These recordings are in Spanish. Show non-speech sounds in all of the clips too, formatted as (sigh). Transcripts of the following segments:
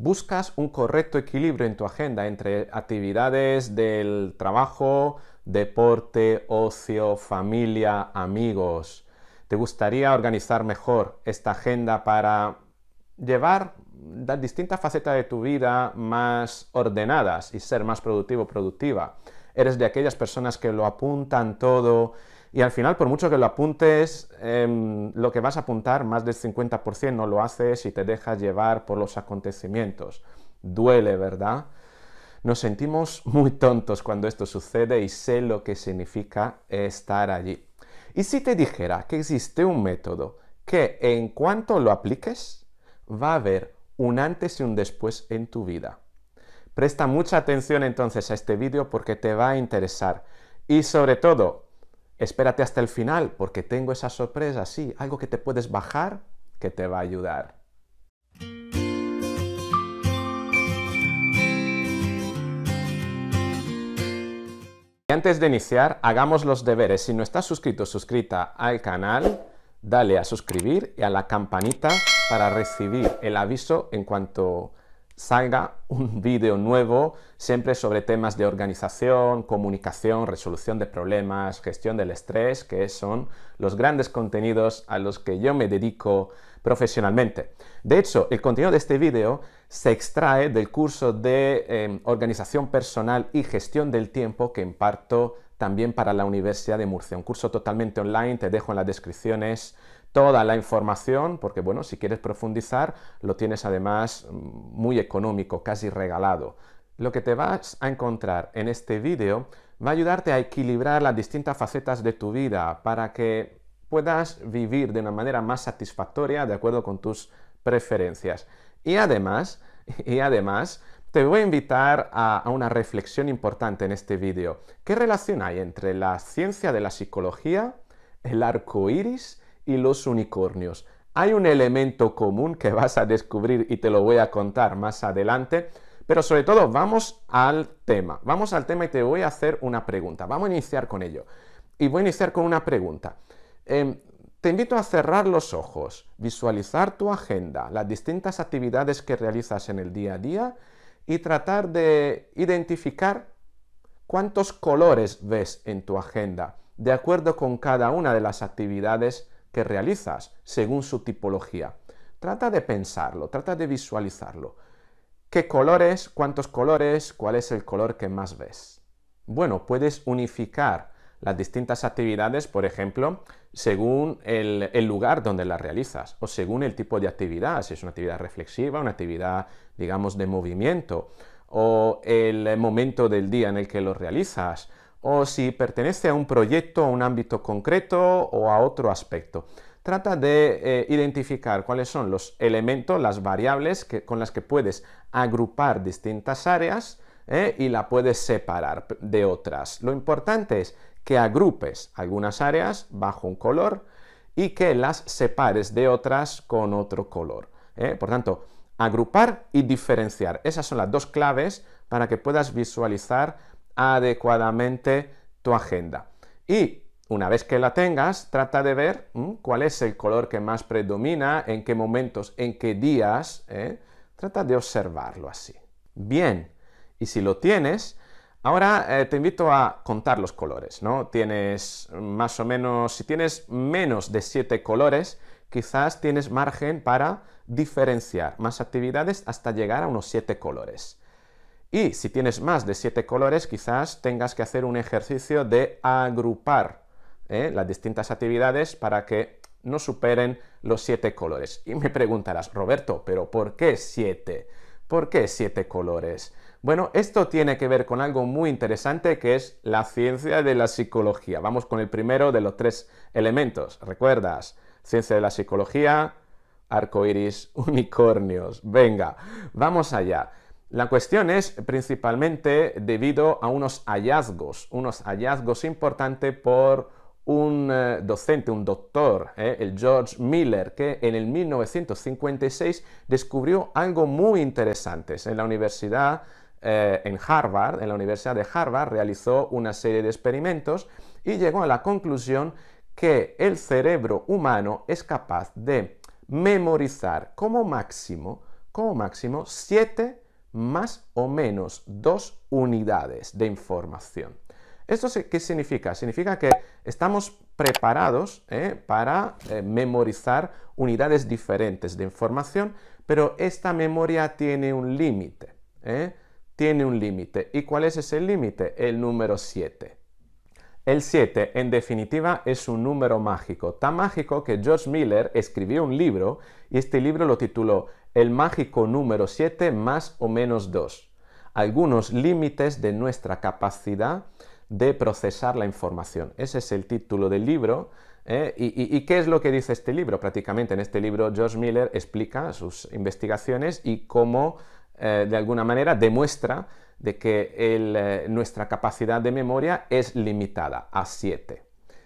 buscas un correcto equilibrio en tu agenda entre actividades del trabajo, deporte, ocio, familia, amigos. ¿Te gustaría organizar mejor esta agenda para llevar las distintas facetas de tu vida más ordenadas y ser más productivo, productiva? ¿Eres de aquellas personas que lo apuntan todo y al final, por mucho que lo apuntes, em, lo que vas a apuntar, más del 50% no lo haces y te dejas llevar por los acontecimientos. Duele, ¿verdad? Nos sentimos (laughs) muy tontos cuando esto sucede y sé lo que significa estar allí. ¿Y si te dijera que existe un método que en cuanto lo apliques, va a haber un antes y un después en tu vida? Presta mucha atención entonces a este vídeo porque te va a interesar. Y sobre todo, espérate hasta el final porque tengo esa sorpresa, sí, algo que te puedes bajar que te va a ayudar. Y antes de iniciar, hagamos los deberes. Si no estás suscrito, suscrita al canal, dale a suscribir y a la campanita para recibir el aviso en cuanto salga un (laughs) vídeo nuevo, siempre sobre temas de organización, comunicación, resolución de problemas, gestión del estrés, que son los grandes contenidos a los que yo me dedico profesionalmente. De hecho, el contenido de este vídeo se extrae del curso de em, organización personal y gestión del tiempo que imparto también para la Universidad de Murcia. Un curso totalmente online, te dejo en las descripciones toda la información, porque bueno, si quieres profundizar, lo tienes además mm, muy económico, casi regalado. Lo que te vas a encontrar en este vídeo va a ayudarte a equilibrar las distintas facetas de tu vida para que puedas vivir de una manera más satisfactoria de acuerdo con tus preferencias. Y además, (laughs) y además, te voy a invitar a, a, una reflexión importante en este vídeo. ¿Qué relación hay entre la ciencia de la psicología, el arco iris y los unicornios. Hay un elemento común que vas a descubrir y te lo voy a contar más adelante, pero sobre todo vamos al tema. Vamos al tema y te voy a hacer una pregunta. Vamos a iniciar con ello. Y voy a iniciar con una pregunta. Em, te invito a cerrar los ojos, visualizar tu agenda, las distintas actividades que realizas en el día a día y tratar de identificar cuántos colores ves en tu agenda, de acuerdo con cada una de las actividades que realizas según su tipología. Trata de pensarlo, trata de visualizarlo. ¿Qué colores? ¿Cuántos colores? ¿Cuál es el color que más ves? Bueno, puedes unificar las distintas actividades, por ejemplo, según el, lugar donde las realizas o según el tipo de actividad, si es una actividad reflexiva, una actividad, digamos, de movimiento, o el momento del día en el que lo realizas, o si pertenece a un proyecto, a un ámbito concreto o a otro aspecto. Trata de eh, identificar cuáles son los elementos, las variables con las que puedes agrupar distintas áreas eh, y la puedes separar de otras. Lo importante es que agrupes algunas áreas bajo un color y que las separes de otras con otro color. Eh. Por tanto, agrupar y diferenciar. Esas son las dos claves para que puedas visualizar adecuadamente tu agenda. Y una vez que la tengas, trata de ver mm, cuál es el color que más predomina, en qué momentos, en qué días. ¿eh? Trata de observarlo así. Bien, y si lo tienes, ahora eh, te invito a contar los colores, ¿no? Tienes más o menos, si tienes menos de siete colores, quizás tienes margen para diferenciar más actividades hasta llegar a unos siete colores. Y si tienes más de siete colores, quizás tengas que hacer un ejercicio de agrupar ¿eh? las distintas actividades para que no superen los siete colores. Y me preguntarás, Roberto, ¿pero por qué siete? ¿Por qué siete colores? Bueno, esto tiene que ver con algo muy interesante que es la ciencia de la psicología. Vamos con el primero de los tres elementos. ¿Recuerdas? Ciencia de la psicología, arcoiris, (laughs) unicornios. Venga, vamos allá. La cuestión es principalmente debido a unos hallazgos, unos hallazgos importantes por un eh, docente, un doctor, eh, el George Miller, que en el 1956 descubrió algo muy interesante. En la universidad, eh, en Harvard, en la Universidad de Harvard, realizó una serie de experimentos y llegó a la conclusión que el cerebro humano es capaz de memorizar como máximo, como máximo, siete más o menos dos unidades de información. ¿Esto qué significa? Significa que estamos preparados ¿eh? para eh, memorizar unidades diferentes de información, pero esta memoria tiene un límite. ¿eh? Tiene un límite. ¿Y cuál es ese límite? El número 7. El 7, en definitiva, es un número mágico, tan mágico que George Miller escribió un libro y este libro lo tituló el mágico número 7 más o menos 2, algunos límites de nuestra capacidad de procesar la información. Ese es el título del libro. ¿eh? Y, qué es lo que dice este libro? Prácticamente en este libro George Miller explica sus investigaciones y cómo, eh, de alguna manera, demuestra de que eh, nuestra capacidad de memoria es limitada a 7.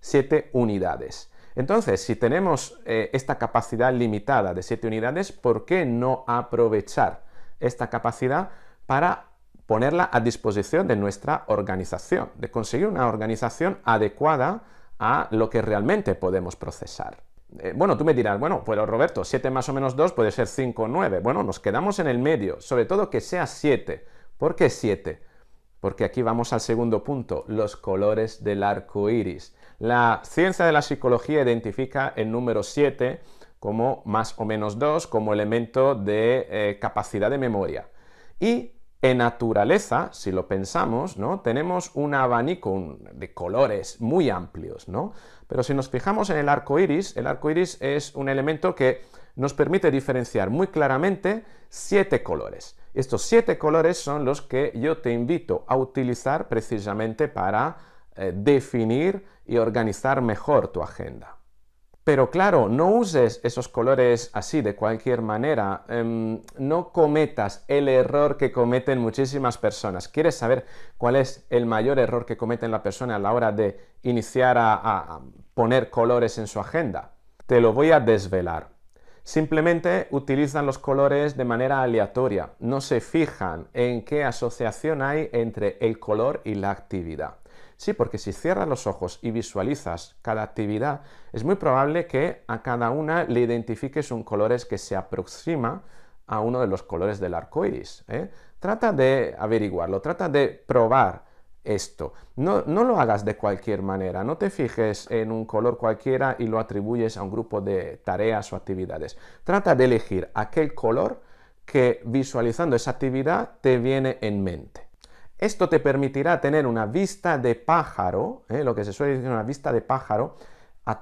7 unidades. Entonces, si tenemos eh, esta capacidad limitada de 7 unidades, ¿por qué no aprovechar esta capacidad para ponerla a disposición de nuestra organización, de conseguir una organización adecuada a lo que realmente podemos procesar? Eh, bueno, tú me dirás, bueno, pues Roberto, 7 más o menos 2 puede ser 5 o 9. Bueno, nos quedamos en el medio, sobre todo que sea 7. ¿Por qué 7? porque aquí vamos al segundo punto, los colores del arco iris. La ciencia de la psicología identifica el número 7 como más o menos 2 como elemento de eh, capacidad de memoria. Y en naturaleza, si lo pensamos, ¿no? tenemos un abanico de colores muy amplios, ¿no? Pero si nos fijamos en el arco iris, el arco iris es un elemento que nos permite diferenciar muy claramente siete colores. Estos siete colores son los que yo te invito a utilizar precisamente para eh, definir y organizar mejor tu agenda. Pero claro, no uses esos colores así de cualquier manera. Em, no cometas el error que cometen muchísimas personas. ¿Quieres saber cuál es el mayor error que cometen la persona a la hora de iniciar a poner colores en su agenda? Te lo voy a desvelar. Simplemente utilizan los colores de manera aleatoria, no se fijan en qué asociación hay entre el color y la actividad. Sí, porque si cierras los ojos y visualizas cada actividad, es muy probable que a cada una le identifiques un color que se aproxima a uno de los colores del arco iris. ¿eh? Trata de averiguarlo, trata de probar esto. No, lo hagas de cualquier manera, no te fijes en un color cualquiera y lo atribuyes a un grupo de tareas o actividades. Trata de elegir aquel color que visualizando esa actividad te viene en mente. Esto te permitirá tener una vista de pájaro, ¿eh? lo que se suele decir una vista de pájaro,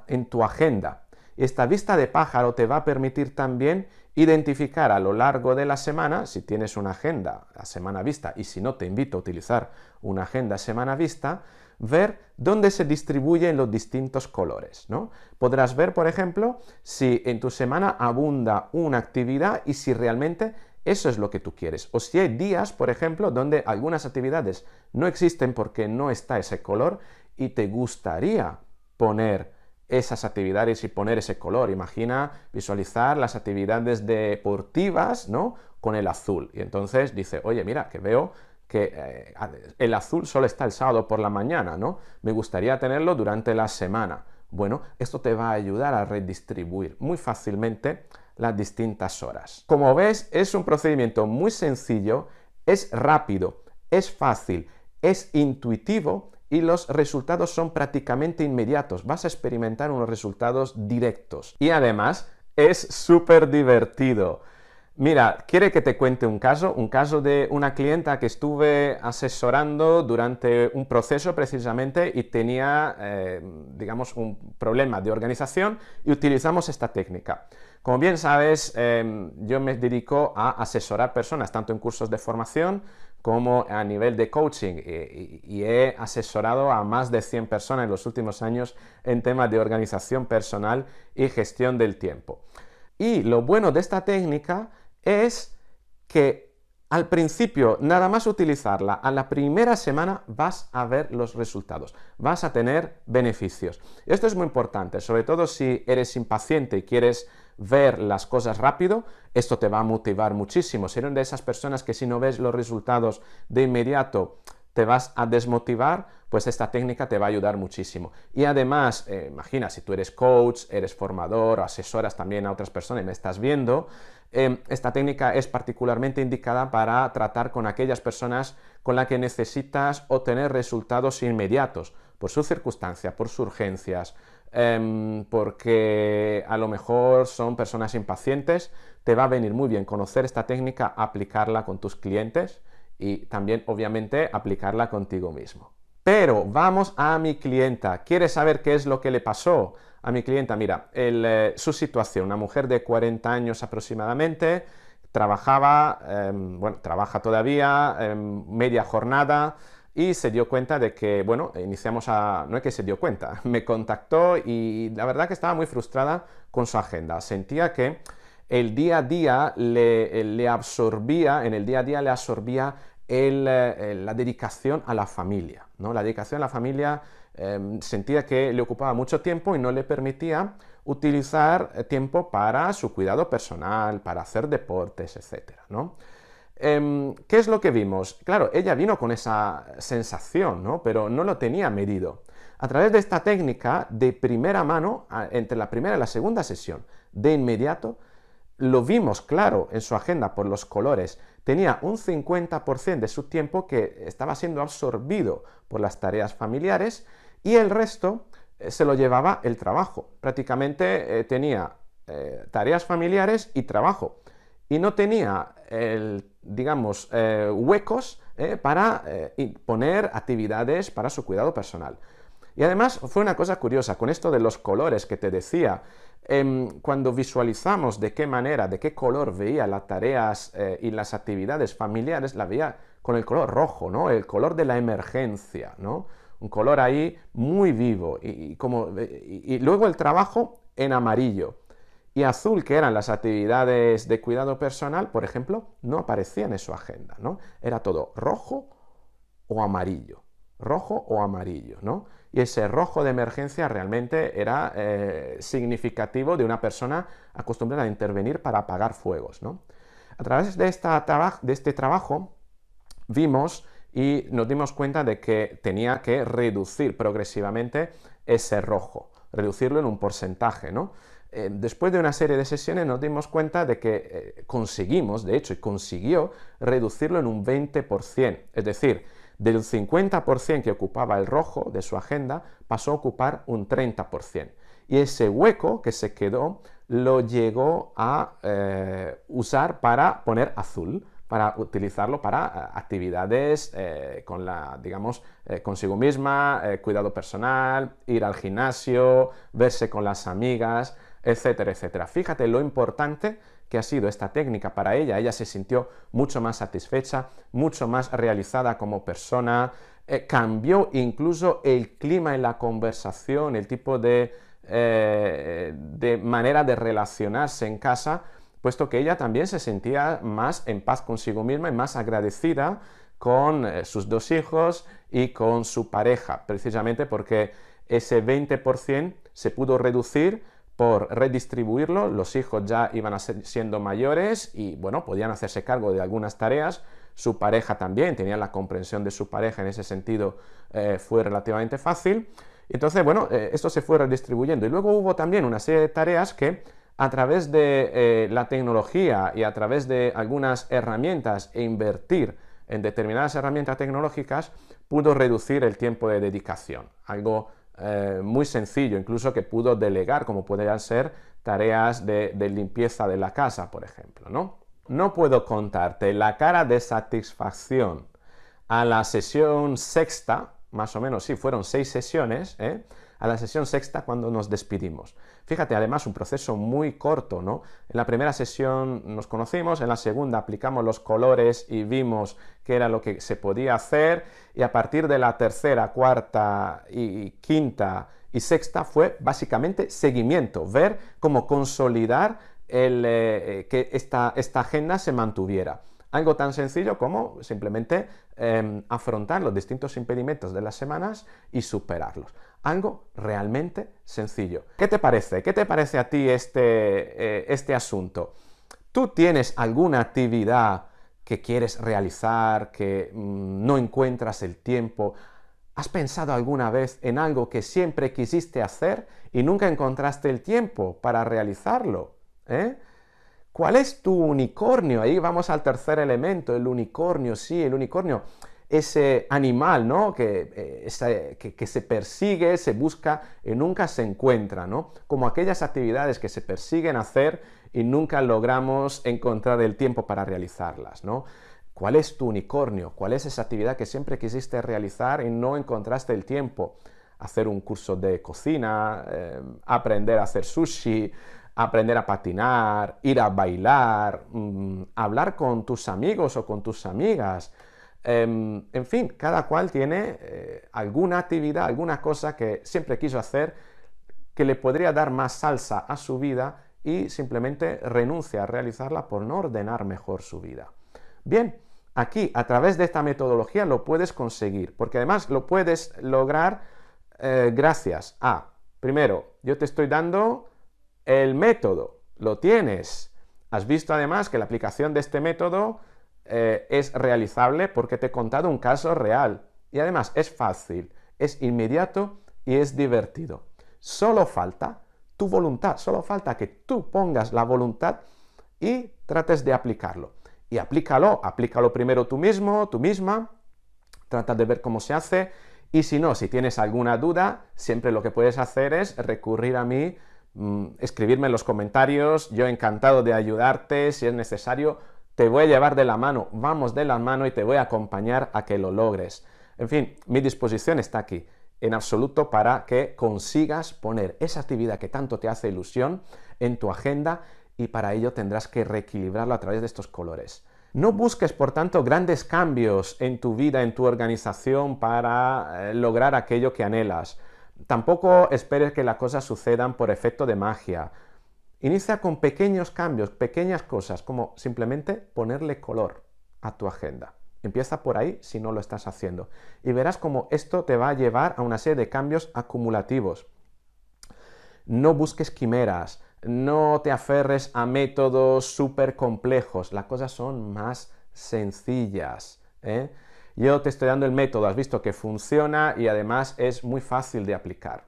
en tu agenda esta vista de pájaro te va a permitir también identificar a lo largo de la semana, si tienes una agenda a semana vista, y si no te invito a utilizar una agenda a semana vista, ver dónde se distribuyen los distintos colores. ¿no? Podrás ver, por ejemplo, si en tu semana abunda una actividad y si realmente eso es lo que tú quieres. O si hay días, por ejemplo, donde algunas actividades no existen porque no está ese color y te gustaría poner esas actividades y poner ese color. Imagina visualizar las actividades deportivas, ¿no? Con el azul. Y entonces dice, oye, mira, que veo que eh, el azul solo está el sábado por la mañana, ¿no? Me gustaría tenerlo durante la semana. Bueno, esto te va a ayudar a redistribuir muy fácilmente las distintas horas. Como ves, es un procedimiento muy sencillo, es rápido, es fácil, es intuitivo y los resultados son prácticamente inmediatos. Vas a experimentar unos resultados directos. Y además es súper divertido. Mira, quiere que te cuente un caso, un caso de una clienta que estuve asesorando durante un proceso precisamente y tenía, eh, digamos, un problema de organización y utilizamos esta técnica. Como bien sabes, eh, yo me dedico a asesorar personas, tanto en cursos de formación, como a nivel de coaching eh, y, he asesorado a más de 100 personas en los últimos años en temas de organización personal y gestión del tiempo. Y lo bueno de esta técnica es que al principio, nada más utilizarla, a la primera semana vas a ver los resultados, vas a tener beneficios. Esto es muy importante, sobre todo si eres impaciente y quieres ver las cosas rápido, esto te va a motivar muchísimo. Si eres de esas personas que si no ves los resultados de inmediato, te vas a desmotivar, pues esta técnica te va a ayudar muchísimo. Y además, eh, imagina, si tú eres coach, eres formador, asesoras también a otras personas y me estás viendo, eh, esta técnica es particularmente indicada para tratar con aquellas personas con las que necesitas obtener resultados inmediatos, por su circunstancia, por sus urgencias, Em, porque a lo mejor son personas impacientes, te va a venir muy bien conocer esta técnica, aplicarla con tus clientes y también obviamente aplicarla contigo mismo. Pero vamos a mi clienta, ¿Quieres saber qué es lo que le pasó a mi clienta. Mira, eh, su situación, una mujer de 40 años aproximadamente, trabajaba, em, bueno, trabaja todavía, em, media jornada, y se dio cuenta de que, bueno, iniciamos a... no es que se dio cuenta, (laughs) me contactó y la verdad que estaba muy frustrada con su agenda. Sentía que el día a día le, eh, absorbía, en el día a día le absorbía eh, la dedicación a la familia, ¿no? La dedicación a la familia em, sentía que le ocupaba mucho tiempo y no le permitía utilizar eh, tiempo para su cuidado personal, para hacer deportes, etcétera, ¿no? Em, ¿Qué es lo que vimos? Claro, ella vino con esa sensación, ¿no? Pero no lo tenía medido. A través de esta técnica, de primera mano, entre la primera y la segunda sesión, de inmediato, lo vimos claro en su agenda por los colores. Tenía un 50% de su tiempo que estaba siendo absorbido por las tareas familiares y el resto eh, se lo llevaba el trabajo. Prácticamente eh, tenía eh, tareas familiares y trabajo. Y no tenía digamos, eh, huecos eh, para eh, poner actividades para su cuidado personal. Y además fue una cosa curiosa, con esto de los colores que te decía, em, cuando visualizamos de qué manera, de qué color veía las tareas y las actividades familiares, la veía con el color rojo, ¿no? El color de la emergencia, ¿no? Un color ahí muy vivo y luego el trabajo en amarillo y azul, que eran las actividades de cuidado personal, por ejemplo, no aparecían en su agenda, ¿no? Era todo rojo o amarillo, rojo o amarillo, ¿no? Y ese rojo de emergencia realmente era eh, significativo de una persona acostumbrada a intervenir para apagar fuegos, ¿no? A través de, esta de este trabajo vimos y nos dimos cuenta de que tenía que reducir progresivamente ese rojo, reducirlo en un porcentaje, ¿no? Eh, después de una serie de sesiones nos dimos cuenta de que eh, conseguimos, de hecho, y consiguió reducirlo en un 20%. Es decir, del 50% que ocupaba el rojo de su agenda, pasó a ocupar un 30%. Y ese hueco que se quedó lo llegó a eh, usar para poner azul, para utilizarlo para actividades con la, digamos, consigo misma, cuidado personal, ir al gimnasio, verse con las amigas, etcétera, etcétera. Fíjate lo importante que ha sido esta técnica para ella. Ella se sintió mucho más satisfecha, mucho más realizada como persona, eh, cambió incluso el clima en la conversación, el tipo de, eh, de manera de relacionarse en casa, puesto que ella también se sentía más en paz consigo misma y más agradecida con eh, sus dos hijos y con su pareja, precisamente porque ese 20% se pudo reducir por redistribuirlo, los hijos ya iban siendo mayores y bueno, podían hacerse cargo de algunas tareas, su pareja también, tenía la comprensión de su pareja en ese sentido eh, fue relativamente fácil. Entonces, bueno, eh, esto se fue redistribuyendo. Y luego hubo también una serie de tareas que a través de eh, la tecnología y a través de algunas herramientas e invertir en determinadas herramientas tecnológicas, pudo reducir el tiempo de dedicación. Algo eh, muy sencillo, incluso que pudo delegar, como podrían ser tareas de, limpieza de la casa, por ejemplo, ¿no? No puedo contarte la cara de satisfacción a la sesión sexta, más o menos, sí, fueron seis sesiones, ¿eh? a la sesión sexta cuando nos despedimos. Fíjate, además, un proceso muy corto, ¿no? En la primera sesión nos conocimos, en la segunda aplicamos los colores y vimos qué era lo que se podía hacer, y a partir de la tercera, cuarta y quinta y sexta fue básicamente seguimiento, ver cómo consolidar eh, eh, que esta agenda se mantuviera. Algo tan sencillo como simplemente em, afrontar los distintos impedimentos de las semanas y superarlos. Algo realmente sencillo. ¿Qué te parece? ¿Qué te parece a ti este, eh, este asunto? ¿Tú tienes alguna actividad que quieres realizar, que mm, no encuentras el tiempo? ¿Has pensado alguna vez en algo que siempre quisiste hacer y nunca encontraste el tiempo para realizarlo? ¿Eh? ¿Cuál es tu unicornio? Ahí vamos al tercer elemento, el unicornio, sí, el unicornio. Ese animal, ¿no? Que, eh, que, se persigue, se busca y nunca se encuentra, ¿no? Como aquellas actividades que se persiguen hacer y nunca logramos encontrar el tiempo para realizarlas, ¿no? ¿Cuál es tu unicornio? ¿Cuál es esa actividad que siempre quisiste realizar y no encontraste el tiempo? Hacer un curso de cocina, eh, aprender a hacer sushi, aprender a patinar, ir a bailar, mm, hablar con tus amigos o con tus amigas. Em, en fin, cada cual tiene eh, alguna actividad, alguna cosa que siempre quiso hacer que le podría dar más salsa a su vida y simplemente renuncia a realizarla por no ordenar mejor su vida. Bien, aquí a través de esta metodología lo puedes conseguir, porque además lo puedes lograr eh, gracias a, primero, yo te estoy dando el método, lo tienes. Has visto además que la aplicación de este método eh, es realizable porque te he contado un caso real. Y además es fácil, es inmediato y es divertido. Solo falta tu voluntad, solo falta que tú pongas la voluntad y trates de aplicarlo. Y aplícalo, aplícalo primero tú mismo, tú misma, trata de ver cómo se hace y si no, si tienes alguna duda, siempre lo que puedes hacer es recurrir a mí Mm, escribirme en los comentarios, yo encantado de ayudarte si es necesario, te voy a llevar de la mano, vamos de la mano y te voy a acompañar a que lo logres. En fin, mi disposición está aquí, en absoluto, para que consigas poner esa actividad que tanto te hace ilusión en tu agenda y para ello tendrás que reequilibrarlo a través de estos colores. No busques, por tanto, grandes cambios en tu vida, en tu organización para eh, lograr aquello que anhelas. Tampoco esperes que las cosas sucedan por efecto de magia. Inicia con pequeños cambios, pequeñas cosas, como simplemente ponerle color a tu agenda. Empieza por ahí si no lo estás haciendo. Y verás cómo esto te va a llevar a una serie de cambios acumulativos. No busques quimeras, no te aferres a métodos súper complejos. Las cosas son más sencillas. ¿eh? Yo te estoy dando el método, has visto que funciona y además es muy fácil de aplicar.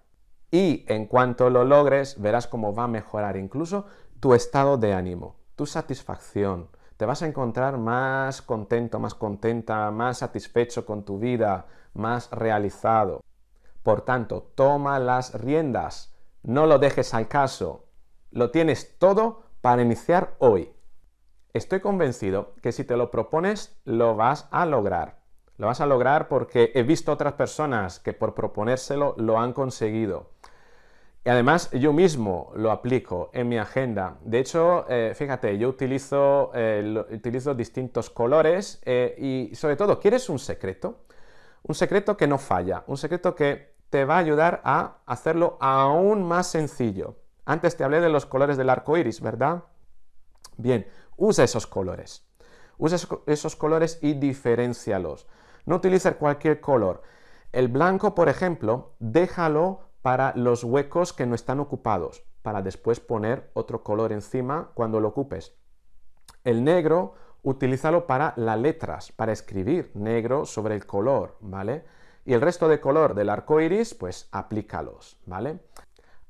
Y en cuanto lo logres, verás cómo va a mejorar incluso tu estado de ánimo, tu satisfacción. Te vas a encontrar más contento, más contenta, más satisfecho con tu vida, más realizado. Por tanto, toma las riendas, no lo dejes al caso. Lo tienes todo para iniciar hoy. Estoy convencido que si te lo propones, lo vas a lograr. Lo vas a lograr porque he visto otras personas que por proponérselo lo han conseguido. Y además yo mismo lo aplico en mi agenda. De hecho, eh, fíjate, yo utilizo, eh, utilizo distintos colores eh, y sobre todo, ¿quieres un secreto? Un secreto que no falla, un secreto que te va a ayudar a hacerlo aún más sencillo. Antes te hablé de los colores del arco iris, ¿verdad? Bien, usa esos colores. Usa esos colores y diferencialos. No utilizar cualquier color. El blanco, por ejemplo, déjalo para los huecos que no están ocupados, para después poner otro color encima cuando lo ocupes. El negro, utilízalo para las letras, para escribir negro sobre el color, ¿vale? Y el resto de color del arco iris, pues aplícalos, ¿vale?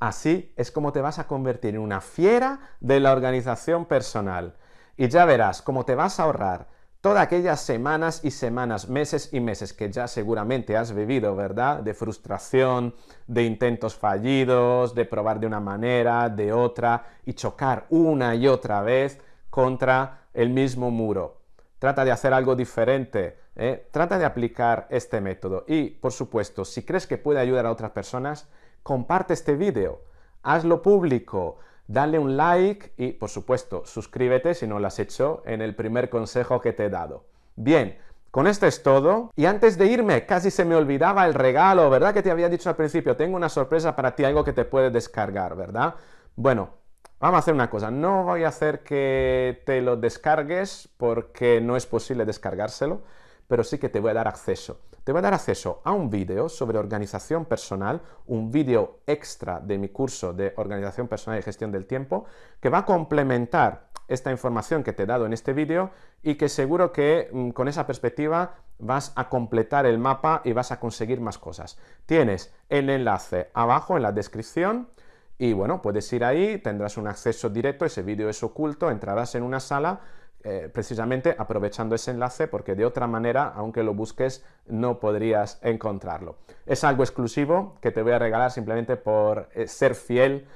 Así es como te vas a convertir en una fiera de la organización personal. Y ya verás cómo te vas a ahorrar todas aquellas semanas y semanas, meses y meses que ya seguramente has vivido, ¿verdad? De frustración, de intentos fallidos, de probar de una manera, de otra, y chocar una y otra vez contra el mismo muro. Trata de hacer algo diferente, ¿eh? trata de aplicar este método. Y, por supuesto, si crees que puede ayudar a otras personas, comparte este vídeo, hazlo público, Dale un like y, por supuesto, suscríbete si no lo has hecho en el primer consejo que te he dado. Bien, con esto es todo. Y antes de irme, casi se me olvidaba el regalo, ¿verdad? Que te había dicho al principio, tengo una sorpresa para ti, algo que te puede descargar, ¿verdad? Bueno, vamos a hacer una cosa. No voy a hacer que te lo descargues porque no es posible descargárselo, pero sí que te voy a dar acceso te va a dar acceso a un vídeo sobre organización personal, un vídeo extra de mi curso de organización personal y gestión del tiempo, que va a complementar esta información que te he dado en este vídeo y que seguro que mm, con esa perspectiva vas a completar el mapa y vas a conseguir más cosas. Tienes el enlace abajo en la descripción y bueno, puedes ir ahí, tendrás un acceso directo, ese vídeo es oculto, entrarás en una sala eh, precisamente aprovechando ese enlace porque de otra manera, aunque lo busques, no podrías encontrarlo. Es algo exclusivo que te voy a regalar simplemente por eh, ser fiel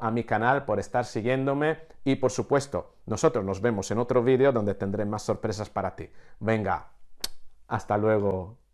a mi canal, por estar siguiéndome y por supuesto, nosotros nos vemos en otro vídeo donde tendré más sorpresas para ti. Venga, hasta luego.